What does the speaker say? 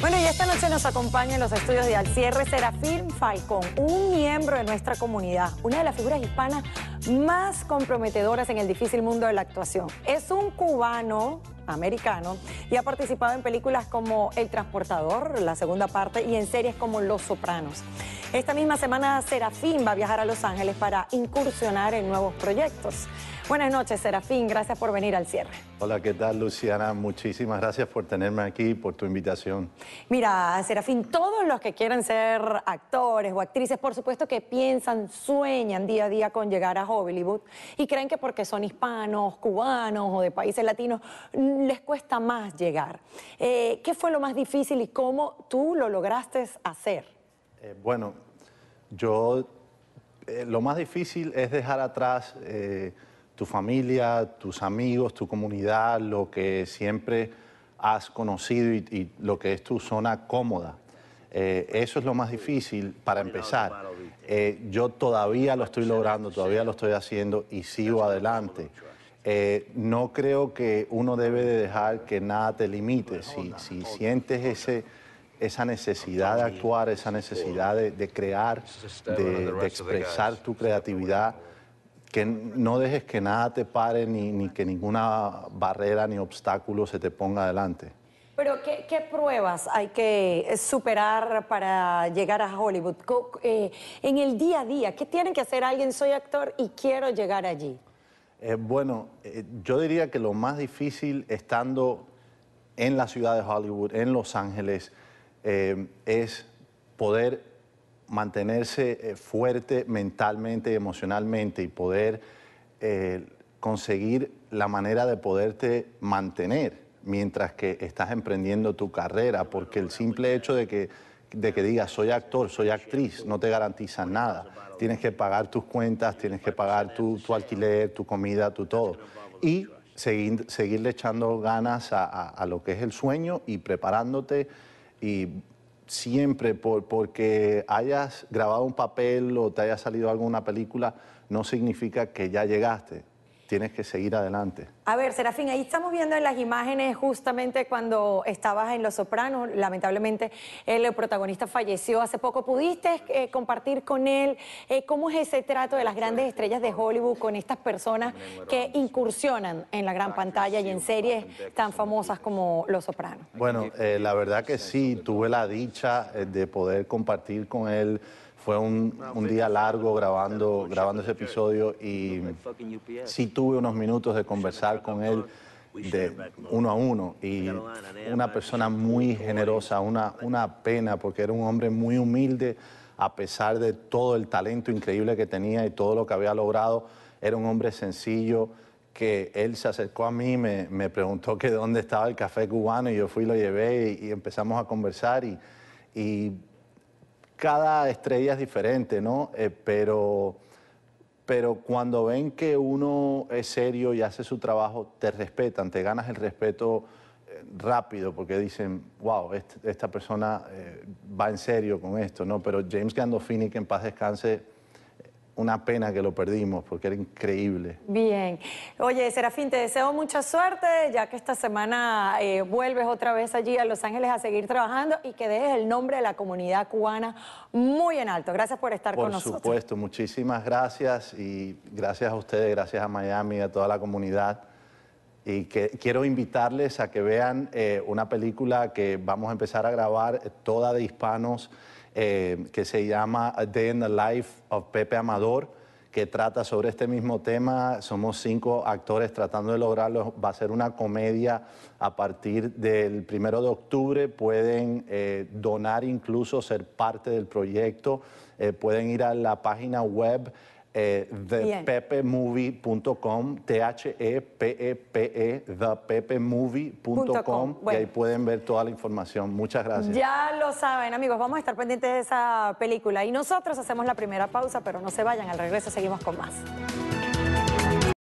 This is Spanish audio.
Bueno, y esta noche nos acompaña en los estudios de Al Cierre Serafín Falcón, un miembro de nuestra comunidad, una de las figuras hispanas más comprometedoras en el difícil mundo de la actuación. Es un cubano americano y ha participado en películas como El Transportador, la segunda parte, y en series como Los Sopranos. Esta misma semana Serafín va a viajar a Los Ángeles para incursionar en nuevos proyectos. Buenas noches, Serafín. Gracias por venir al cierre. Hola, ¿qué tal, Luciana? Muchísimas gracias por tenerme aquí, por tu invitación. Mira, Serafín, todos los que quieren ser actores o actrices, por supuesto que piensan, sueñan día a día con llegar a Hollywood y creen que porque son hispanos, cubanos o de países latinos, les cuesta más llegar. Eh, ¿Qué fue lo más difícil y cómo tú lo lograste hacer? Eh, bueno, yo eh, lo más difícil es dejar atrás tu familia, tus amigos, tu comunidad, lo que siempre has conocido y lo que es tu zona cómoda. Eh, eso es lo más difícil para empezar. Eh, yo todavía lo estoy logrando, todavía lo estoy haciendo y sigo adelante. Eh, no creo que uno debe de dejar que nada te limite. Si, sientes esa necesidad de actuar, esa necesidad de, crear, de, expresar tu creatividad, que no dejes que nada te pare ni, ni que ninguna barrera ni obstáculo se te ponga adelante. Pero ¿qué, pruebas hay que superar para llegar a Hollywood? Eh, en el día a día, ¿qué tiene que hacer alguien? Soy actor y quiero llegar allí. Eh, bueno, eh, yo diría que lo más difícil estando en la ciudad de Hollywood, en Los Ángeles, es poder mantenerse fuerte mentalmente, emocionalmente y poder conseguir la manera de poderte mantener mientras que estás emprendiendo tu carrera, porque el simple hecho de que, de que digas soy actor, soy actriz, no te garantiza nada. Tienes que pagar tus cuentas, tienes que pagar tu, alquiler, tu comida, tu todo. Y seguir, seguirle echando ganas a, lo que es el sueño y preparándote y siempre por, porque hayas grabado un papel o te haya salido alguna película, no significa que ya llegaste tienes que seguir adelante. A ver, Serafín, ahí estamos viendo en las imágenes justamente cuando estabas en Los Sopranos, lamentablemente el protagonista falleció hace poco. ¿Pudiste eh, compartir con él eh, cómo es ese trato de las grandes estrellas de Hollywood con estas personas que incursionan en la gran pantalla y en series tan famosas como Los Sopranos? Bueno, eh, la verdad que sí, tuve la dicha de poder compartir con él. Fue un, día largo grabando, grabando ese episodio y sí tuve unos minutos de conversar con él de uno a uno y una persona muy generosa, una, una pena porque era un hombre muy humilde a pesar de todo el talento increíble que tenía y todo lo que había logrado, era un hombre sencillo que él se acercó a mí, me, preguntó que dónde estaba el café cubano y yo fui, lo llevé y, empezamos a conversar y cada estrella es diferente, ¿no? Eh, pero, pero cuando ven que uno es serio y hace su trabajo, te respetan, te ganas el respeto eh, rápido porque dicen, wow, esta persona eh, va en serio con esto, ¿no? Pero James Gandolfini, que en paz descanse, una pena que lo perdimos porque era increíble. Bien. Oye, Serafín, te deseo mucha suerte, ya que esta semana eh, vuelves otra vez allí a Los Ángeles a seguir trabajando y que dejes el nombre de la comunidad cubana muy en alto. Gracias por estar con nosotros. Por supuesto, muchísimas gracias y gracias a ustedes, gracias a Miami, a toda la comunidad. Y que quiero invitarles a que vean eh, una película que vamos a empezar a grabar eh, toda de hispanos. Eh, que se llama A Day in the Life of Pepe Amador, que trata sobre este mismo tema. Somos cinco actores tratando de lograrlo. Va a ser una comedia a partir del primero de octubre. Pueden eh, donar incluso, ser parte del proyecto. Eh, pueden ir a la página web eh, thepepemovie.com, T-H-E-P-E-P-E, thepepemovie.com, y ahí pueden ver toda la información. Muchas gracias. Ya lo saben, amigos, vamos a estar pendientes de esa película. Y nosotros hacemos la primera pausa, pero no se vayan, al regreso seguimos con más.